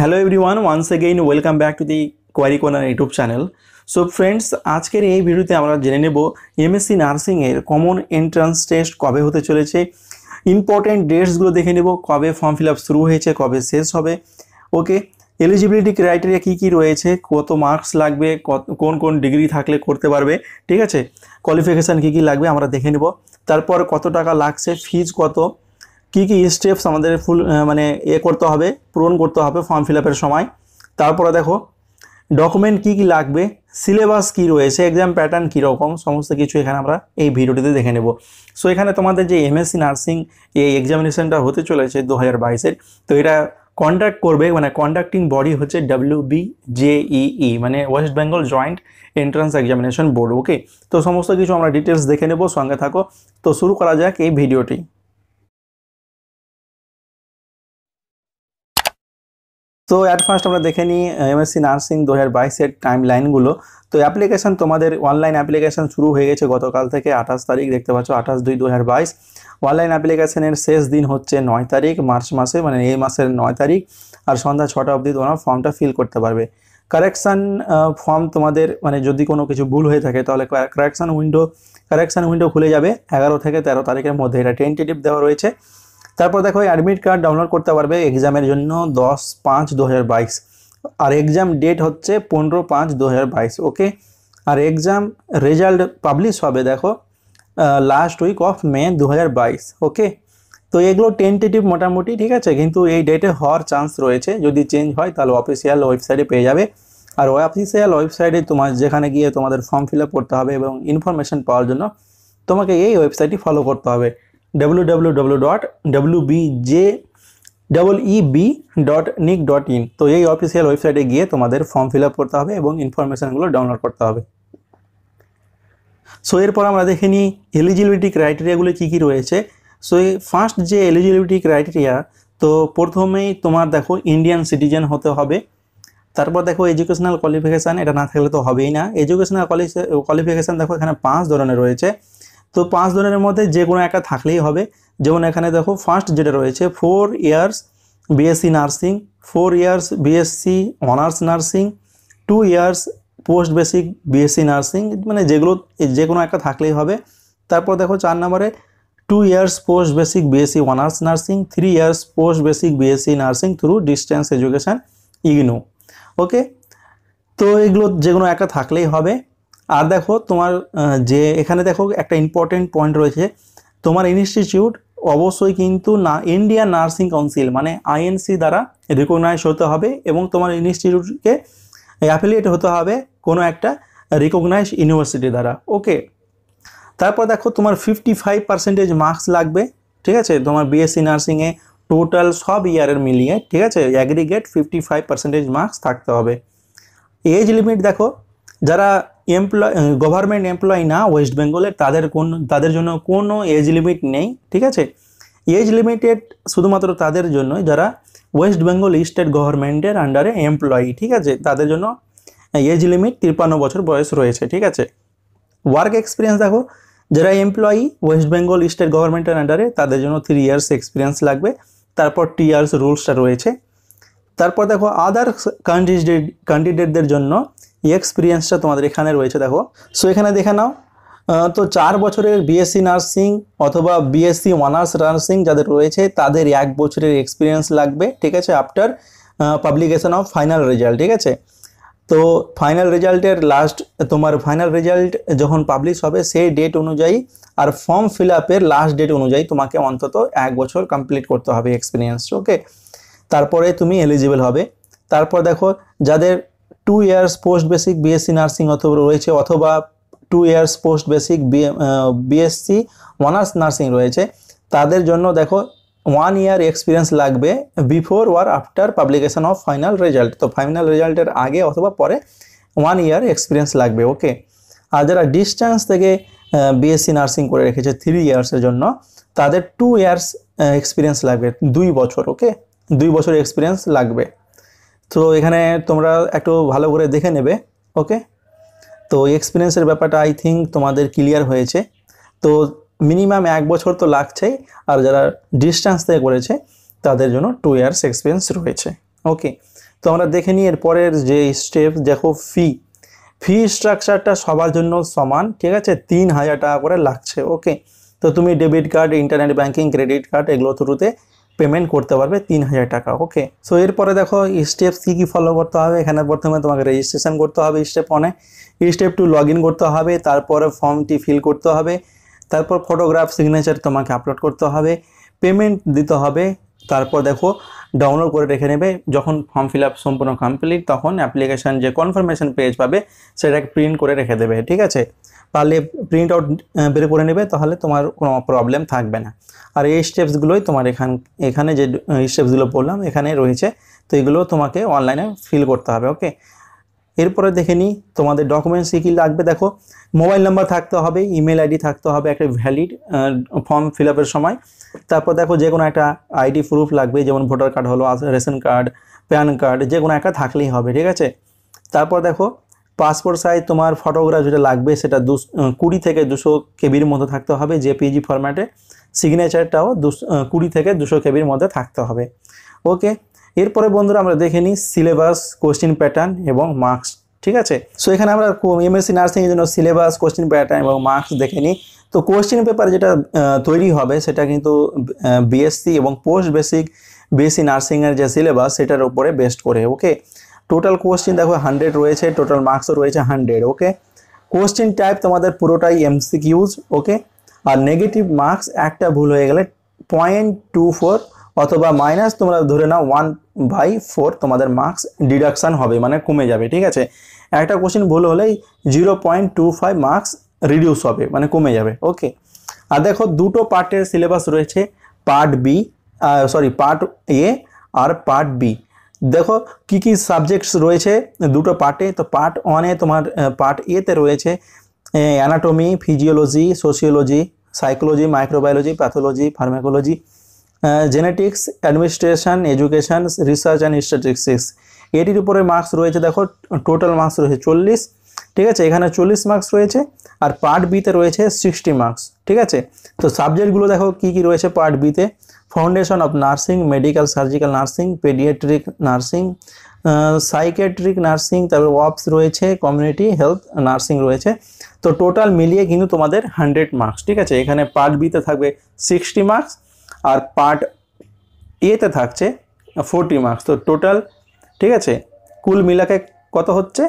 hello everyone once again welcome back to the Query Corner YouTube channel so friends আজকের এই ভিডিওতে আমরা জেনে নেব এমএসসি নার্সিংয়ের কমন এন্ট্রান্স টেস্ট কবে হতে চলেছে ইম্পর্ট্যান্ট ডেটসগুলো দেখে নেব কবে ফর্ম ফিল আপ শুরু হয়েছে কবে শেষ হবে ওকে এলিজিবিলিটি ক্রাইটেরিয়া কী কী রয়েছে কত মার্কস লাগবে কোন কোন ডিগ্রি থাকলে করতে পারবে ঠিক আছে কোয়ালিফিকেশান কী কী লাগবে আমরা দেখে নেব তারপর কত টাকা লাগছে ফিজ কত কি কি স্টেপস আমাদের ফুল মানে এ করতে হবে পূরণ করতে হবে ফর্ম ফিল সময় তারপরে দেখো ডকুমেন্ট কি কি লাগবে সিলেবাস কি রয়েছে এক্সাম প্যাটার্ন কীরকম সমস্ত কিছু এখানে আমরা এই ভিডিওটিতে দেখে নেব সো এখানে তোমাদের যে এমএসসি নার্সিং এই এক্সামিনেশনটা হতে চলেছে দু হাজার তো এটা কন্ডাক্ট করবে মানে কন্ডাক্টিং বডি হচ্ছে ডাব্লিউ বি জেইই মানে West Bengal joint entrance Examination Board okay তো সমস্ত কিছু আমরা ডিটেলস দেখে নেব সঙ্গে থাকো তো শুরু করা যাক এই ভিডিওটি তো অ্যাট ফার্স্ট আমরা দেখে নিই এমএসসি নার্সিং দু হাজার বাইশের টাইম লাইনগুলো তো অ্যাপ্লিকেশান তোমাদের অনলাইন অ্যাপ্লিকেশান শুরু হয়ে গেছে গতকাল থেকে আঠাশ তারিখ দেখতে পাচ্ছ আঠাশ দুই দু হাজার বাইশ অনলাইন অ্যাপ্লিকেশানের শেষ দিন হচ্ছে নয় তারিখ মার্চ মাসে মানে এই মাসের নয় তারিখ আর সন্ধ্যা ছটা অবধি তোমরা ফর্মটা ফিল করতে পারবে কারেকশান ফর্ম তোমাদের মানে যদি কোনো কিছু ভুল হয়ে থাকে তাহলে কারেকশান উইন্ডো কারেকশান উইন্ডো খুলে যাবে এগারো থেকে তেরো তারিখের মধ্যে এটা টেন্টেটিভ দেওয়া রয়েছে তারপর দেখো অ্যাডমিট কার্ড ডাউনলোড করতে পারবে এক্সামের জন্য দশ পাঁচ দু আর এক্সাম ডেট হচ্ছে পনেরো পাঁচ দু ওকে আর এক্সাম রেজাল্ট পাবলিশ হবে দেখো লাস্ট উইক অফ মে দু ওকে তো এগুলো টেন্টেটিভ মোটামুটি ঠিক আছে কিন্তু এই ডেটে হওয়ার চান্স রয়েছে যদি চেঞ্জ হয় তাহলে অফিসিয়াল ওয়েবসাইটে পেয়ে যাবে আর অফিসিয়াল ওয়েবসাইটে তোমার যেখানে গিয়ে তোমাদের ফর্ম ফিল করতে হবে এবং ইনফরমেশান পাওয়ার জন্য তোমাকে এই ওয়েবসাইটটি ফলো করতে হবে www.wbjweeb.nic.in তো এই অফিসিয়াল ওয়েবসাইটে গিয়ে তোমাদের ফর্ম ফিল আপ করতে হবে এবং ইনফরমেশানগুলো ডাউনলোড করতে হবে সো এরপর আমরা দেখে নিই এলিজিবিলিটি ক্রাইটেরিয়াগুলো কী কী রয়েছে সো এই ফার্স্ট যে এলিজিবিলিটি ক্রাইটেরিয়া তো প্রথমেই তোমার দেখো ইন্ডিয়ান সিটিজেন হতে হবে তারপর দেখো এডুকেশনাল কোয়ালিফিকেশান এটা না থাকলে তো হবেই না এডুকেশনাল কোয়ালিফিকেশান দেখো এখানে পাঁচ ধরনের রয়েছে তো পাঁচ ধরনের মধ্যে যে কোনো একটা থাকলেই হবে যেমন এখানে দেখো ফার্স্ট যেটা রয়েছে four years BSc nursing four years BSc honours nursing two years post basic BSc nursing মানে যেগুলো যে কোনো একটা থাকলেই হবে তারপর দেখো চার নম্বরে two years post basic BSc honours nursing three years post basic BSc nursing through distance education IGNOU okay তো এগুলো যে কোনো একটা থাকলেই হবে আর দেখো তোমার যে এখানে দেখো একটা ইম্পর্টেন্ট পয়েন্ট রয়েছে তোমার ইনস্টিটিউট অবশ্যই কিন্তু না ইন্ডিয়ান নার্সিং কাউন্সিল মানে আইএনসি দ্বারা রিকগনাইজ হতে হবে এবং তোমার ইনস্টিটিউটকে অ্যাফিলিয়েট হতে হবে কোনো একটা রিকগনাইজ ইউনিভার্সিটি দ্বারা ওকে তারপর দেখো তোমার ফিফটি ফাইভ পার্সেন্টেজ মার্কস লাগবে ঠিক আছে তোমার বিএসসি নার্সিংয়ে টোটাল সব ইয়ারের মিলিয়ে ঠিক আছে aggregate fifty five percentage marks থাকতে হবে এজ লিমিট দেখো যারা এমপ্লয় গভর্নমেন্ট এমপ্লয় না ওয়েস্ট বেঙ্গলের তাদের কোন তাদের জন্য কোনো এজ লিমিট নেই ঠিক আছে এজ লিমিটেড শুধুমাত্র তাদের জন্য যারা ওয়েস্ট বেঙ্গল স্টেট গভর্নমেন্টের আন্ডারে এমপ্লয়ি ঠিক আছে তাদের জন্য এজ লিমিট তিপ্পান্ন বছর বয়স রয়েছে ঠিক আছে ওয়ার্ক এক্সপিরিয়েন্স দেখো যারা এমপ্লয়ি ওয়েস্ট বেঙ্গল স্টেট গভর্নমেন্টের আন্ডারে তাদের জন্য থ্রি ইয়ার্স এক্সপিরিয়েন্স লাগবে তারপর টি ইয়ার্স রুলসটা রয়েছে তারপর দেখো আদার ক্যান্ডিডেট ক্যান্ডিডেটদের জন্য এক্সপিরিয়েন্সটা তোমাদের এখানে রয়েছে দেখো সো এখানে দেখে নাও তো চার বছরের বিএসসি নার্সিং অথবা বিএসসি অনার্স নার্সিং যাদের রয়েছে তাদের এক বছরের এক্সপিরিয়েন্স লাগবে ঠিক আছে after publication of final result ঠিক আছে তো ফাইনাল রেজাল্টের লাস্ট তোমার ফাইনাল রেজাল্ট যখন পাবলিশ হবে সেই ডেট অনুযায়ী আর ফর্ম ফিল আপের লাস্ট ডেট অনুযায়ী তোমাকে অন্তত এক বছর কমপ্লিট করতে হবে এক্সপিরিয়েন্স ওকে তারপরে তুমি এলিজিবল হবে তারপর দেখো যাদের two years post basic BSc nursing অথবা রয়েছে অথবা two years post basic BSc honours nursing রয়েছে তাদের জন্য দেখো ওয়ান ইয়ার এক্সপিরিয়েন্স লাগবে before or after publication of final result তো ফাইনাল রেজাল্টের আগে অথবা পরে ওয়ান ইয়ার এক্সপিরিয়েন্স লাগবে ওকে আর যারা ডিস্ট্যান্স থেকে বিএসসি নার্সিং করে রেখেছে থ্রি ইয়ার্সের জন্য তাদের টু ইয়ার্স এক্সপিরিয়েন্স লাগবে দুই বছর ওকে দুই বছর এক্সপিরিয়েন্স লাগবে তো এখানে তোমরা একটু ভালো করে দেখে নেবে ওকে তো এক্সপিরিয়েন্সের ব্যাপারটা আই থিঙ্ক তোমাদের ক্লিয়ার হয়েছে তো মিনিমাম এক বছর তো লাগছেই আর যারা ডিস্টেন্স থেকে করেছে তাদের জন্য টু ইয়ার্স এক্সপিরিয়েন্স রয়েছে ওকে তো আমরা দেখে নিই এরপরের যে স্টেপ দেখো ফি ফি স্ট্রাকচারটা সবার জন্য সমান ঠিক আছে তিন হাজার টাকা করে লাগছে ওকে তো তুমি debit card internet banking credit card এগুলো থ্রুতে পেমেন্ট করতে পারবে তিন হাজার টাকা ওকে সো এরপরে দেখো স্টেপ কী কী ফলো করতে হবে এখানে প্রথমে তোমাকে রেজিস্ট্রেশন করতে হবে স্টেপ ওয়ানে স্টেপ টু লগ করতে হবে তারপরে ফর্মটি ফিল করতে হবে তারপর ফটোগ্রাফ সিগনেচার তোমাকে আপলোড করতে হবে পেমেন্ট দিতে হবে তারপর দেখো ডাউনলোড করে রেখে নেবে যখন ফর্ম ফিল আপ সম্পূর্ণ কমপ্লিট তখন অ্যাপ্লিকেশান যে কনফার্মেশন পেজ পাবে সেটাকে প্রিন্ট করে রেখে দেবে ঠিক আছে তাহলে প্রিন্ট আউট বের করে নেবে তাহলে তোমার কোনো প্রবলেম থাকবে না আর এই স্টেপসগুলোই তোমার এখান এখানে যে স্টেপসগুলো বললাম এখানে রয়েছে তো এগুলো তোমাকে অনলাইনে ফিল করতে হবে ওকে এরপরে দেখে নিই তোমাদের ডকুমেন্টস কী কী লাগবে দেখো মোবাইল নাম্বার থাকতে হবে ইমেল আইডি থাকতে হবে একটা ভ্যালিড ফর্ম ফিল সময় তারপর দেখো যে কোনো একটা আইডি প্রুফ লাগবে যেমন ভোটার কার্ড হলো রেশন কার্ড প্যান কার্ড যে কোনো একটা থাকলেই হবে ঠিক আছে তারপর দেখো পাসপোর্ট সাইজ তোমার ফটোগ্রাফ যেটা লাগবে সেটা দু কুড়ি থেকে দুশো কেবির মধ্যে থাকতে হবে জেপিজি ফরম্যাটে সিগনেচারটাও দুশো কুড়ি থেকে দুশো কেবির মধ্যে থাকতে হবে ওকে এরপরে বন্ধুরা আমরা দেখে নিই সিলেবাস কোশ্চিন প্যাটার্ন এবং মার্কস ঠিক আছে সো এখানে আমরা এমএসসি নার্সিংয়ের জন্য সিলেবাস কোশ্চিন প্যাটার্ন এবং মার্কস দেখে নিই তো কোশ্চিন পেপার যেটা তৈরি হবে সেটা কিন্তু বিএসসি এবং পোস্ট বেসিক বিএসসি নার্সিংয়ের যে সিলেবাস সেটার উপরে বেস্ট করে ওকে টোটাল কোশ্চিন দেখো হান্ড্রেড রয়েছে টোটাল মার্কসও রয়েছে হান্ড্রেড ওকে কোশ্চিন টাইপ তোমাদের পুরোটাই এমসিকিউজ ওকে আর নেগেটিভ মার্কস একটা ভুল হয়ে গেলে পয়েন্ট টু ফোর অথবা মাইনাস তোমরা ধরে নাও ওয়ান বাই ফোর তোমাদের মার্কস ডিডাকশান হবে মানে কমে যাবে ঠিক আছে একটা কোশ্চেন ভুল হলেই zero point two five marks reduce হবে মানে কমে যাবে ওকে আর দেখো দুটো পার্টের সিলেবাস রয়েছে part B sorry part A আর পার্ট বি দেখো কি কি সাবজেক্টস রয়েছে দুটো পার্টে তো পার্ট ওয়ানে তোমার পার্ট এতে রয়েছে anatomy physiology sociology psychology microbiology pathology pharmacology genetics administration education research and statistics এটির উপরে মার্কস রয়েছে দেখো টোটাল মার্কস রয়েছে চল্লিশ ঠিক আছে এখানে চল্লিশ মার্কস রয়েছে আর পার্ট বিতে রয়েছে সিক্সটি মার্কস ঠিক আছে তো সাবজেক্টগুলো দেখো কি কি রয়েছে পার্ট বিতে foundation of nursing medical surgical nursing pediatric nursing psychiatric nursing তারপর ওয়াপস রয়েছে কমিউনিটি হেলথ নার্সিং রয়েছে তো টোটাল মিলিয়ে কিন্তু তোমাদের হান্ড্রেড মার্কস ঠিক আছে এখানে পার্ট বিতে থাকবে সিক্সটি মার্কস আর পার্ট এতে থাকছে ফোরটি মার্কস তো টোটাল ঠিক আছে কুল মিলাকে কত হচ্ছে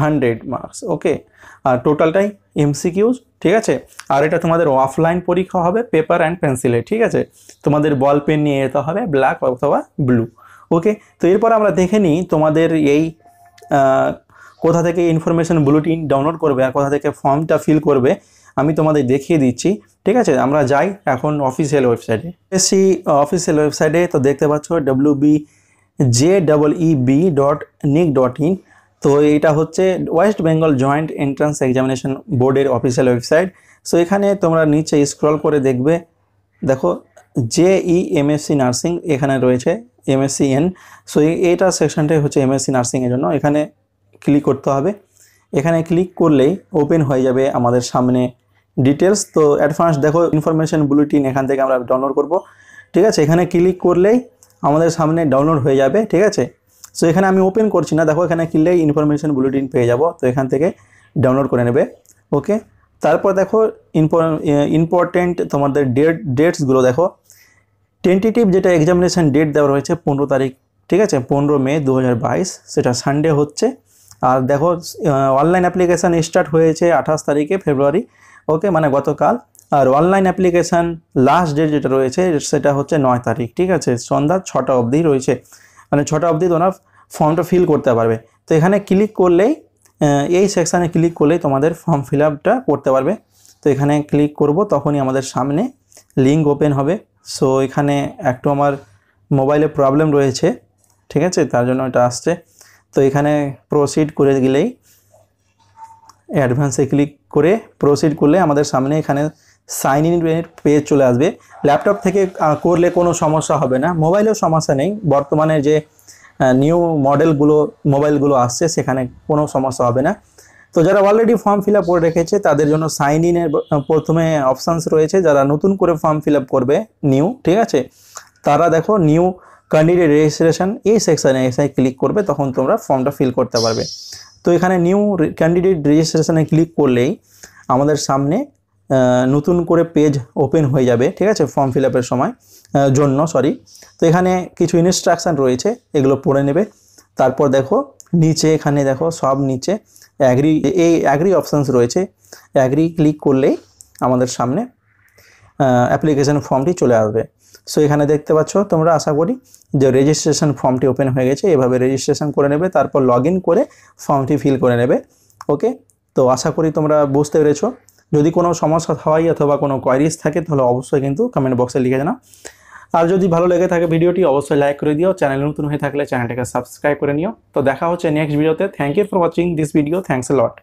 হান্ড্রেড মার্কস ওকে আর টোটালটাই এমসিকিউজ ঠিক আছে আর এটা তোমাদের অফলাইন পরীক্ষা হবে পেপার অ্যান্ড পেন্সিলে ঠিক আছে তোমাদের বল পেন নিয়ে যেতে হবে ব্ল্যাক অথবা ব্লু ওকে তো এরপর আমরা দেখে নিই তোমাদের এই কোথা থেকে ইনফরমেশন বুলেটিন ডাউনলোড করবে আর কোথা থেকে ফর্মটা ফিল করবে আমি তোমাদের দেখিয়ে দিচ্ছি ঠিক আছে আমরা যাই এখন অফিসিয়াল ওয়েবসাইটে এসি অফিসিয়াল ওয়েবসাইটে তো দেখতে পাচ্ছ W B J double E B dot nic dot in তো এটা হচ্ছে West Bengal joint entrance examination বোর্ডের অফিসিয়াল ওয়েবসাইট সো এখানে তোমরা নিচে স্ক্রল করে দেখবে দেখো জে ই এমএসসি নার্সিং এখানে রয়েছে এমএসসি এন সো এইটা সেকশনটাই হচ্ছে এমএসসি নার্সিংয়ের জন্য এখানে ক্লিক করতে হবে এখানে ক্লিক করলেই ওপেন হয়ে যাবে আমাদের সামনে ডিটেলস তো অ্যাডভান্স দেখো ইনফরমেশান বুলেটিন এখান থেকে আমরা ডাউনলোড করব ঠিক আছে এখানে ক্লিক করলেই আমাদের সামনে ডাউনলোড হয়ে যাবে ঠিক আছে সো এখানে আমি ওপেন করছি না দেখো এখানে কিনলেই ইনফরমেশন বুলেটিন পেয়ে যাব তো এখান থেকে ডাউনলোড করে নেবে ওকে তারপর দেখো ইম্পর্টেন্ট তোমাদের ডেট ডেটসগুলো দেখো টেন্টেটিভ যেটা এক্সামিনেশান ডেট দেওয়া রয়েছে পনেরো তারিখ ঠিক আছে পনেরো মে দু সেটা সানডে হচ্ছে আর দেখো অনলাইন অ্যাপ্লিকেশান স্টার্ট হয়েছে আঠাশ তারিখে ফেব্রুয়ারি ওকে মানে গতকাল আর অনলাইন অ্যাপ্লিকেশান লাস্ট ডেট যেটা রয়েছে সেটা হচ্ছে নয় তারিখ ঠিক আছে সন্ধ্যা ছটা অবধি রয়েছে মানে ছটা অবধি তোমরা ফর্মটা ফিল করতে পারবে তো এখানে ক্লিক করলেই এই সেকশানে ক্লিক করলেই তোমাদের ফর্ম ফিল আপটা করতে পারবে তো এখানে ক্লিক করব তখনই আমাদের সামনে লিঙ্ক ওপেন হবে সো এখানে একটু আমার মোবাইলে প্রবলেম রয়েছে ঠিক আছে তার জন্য এটা আসছে তো এখানে প্রসিড করে গেলেই অ্যাডভান্সে ক্লিক করে প্রসিড করলে আমাদের সামনে এখানে সাইন ইন পেয়ে চলে আসবে ল্যাপটপ থেকে করলে কোনো সমস্যা হবে না মোবাইলেও সমস্যা নেই বর্তমানে যে নিউ মডেলগুলো মোবাইলগুলো আসছে সেখানে কোনো সমস্যা হবে না তো যারা অলরেডি ফর্ম ফিল করে রেখেছে তাদের জন্য সাইন ইনের প্রথমে অপশানস রয়েছে যারা নতুন করে ফর্ম ফিল করবে নিউ ঠিক আছে তারা দেখো নিউ ক্যান্ডিডেট রেজিস্ট্রেশন এই সেকশানে এসে ক্লিক করবে তখন তোমরা ফর্মটা ফিল করতে পারবে তো এখানে নিউ ক্যান্ডিডেট রেজিস্ট্রেশনে ক্লিক করলেই আমাদের সামনে নতুন করে পেজ ওপেন হয়ে যাবে ঠিক আছে ফর্ম ফিল সময় জন্য সরি তো এখানে কিছু ইনস্ট্রাকশান রয়েছে এগুলো পড়ে নেবে তারপর দেখো নিচে এখানে দেখো সব নিচে অ্যাগ্রি এই অ্যাগ্রি অপশানস রয়েছে অ্যাগ্রি ক্লিক করলেই আমাদের সামনে অ্যাপ্লিকেশান ফর্মটি চলে আসবে সো এখানে দেখতে পাচ্ছ তোমরা আশা করি যে রেজিস্ট্রেশন ফর্মটি ওপেন হয়ে গেছে এভাবে রেজিস্ট্রেশন করে নেবে তারপর লগ করে ফর্মটি ফিল করে নেবে ওকে তো আশা করি তোমরা বুঝতে পেরেছো যদি কোনো সমস্যা হয় অথবা কোনো কোয়ারিজ থাকে তাহলে অবশ্যই কিন্তু কমেন্ট বক্সে লিখে জানা আর যদি ভালো লেগে থাকে ভিডিওটি অবশ্যই লাইক করে দিও চ্যানেল নতুন হয়ে থাকলে চ্যানেলটাকে সাবস্ক্রাইব করে নিও তো দেখা হচ্ছে নেক্সট ভিডিওতে thank you for watching this video thanks a lot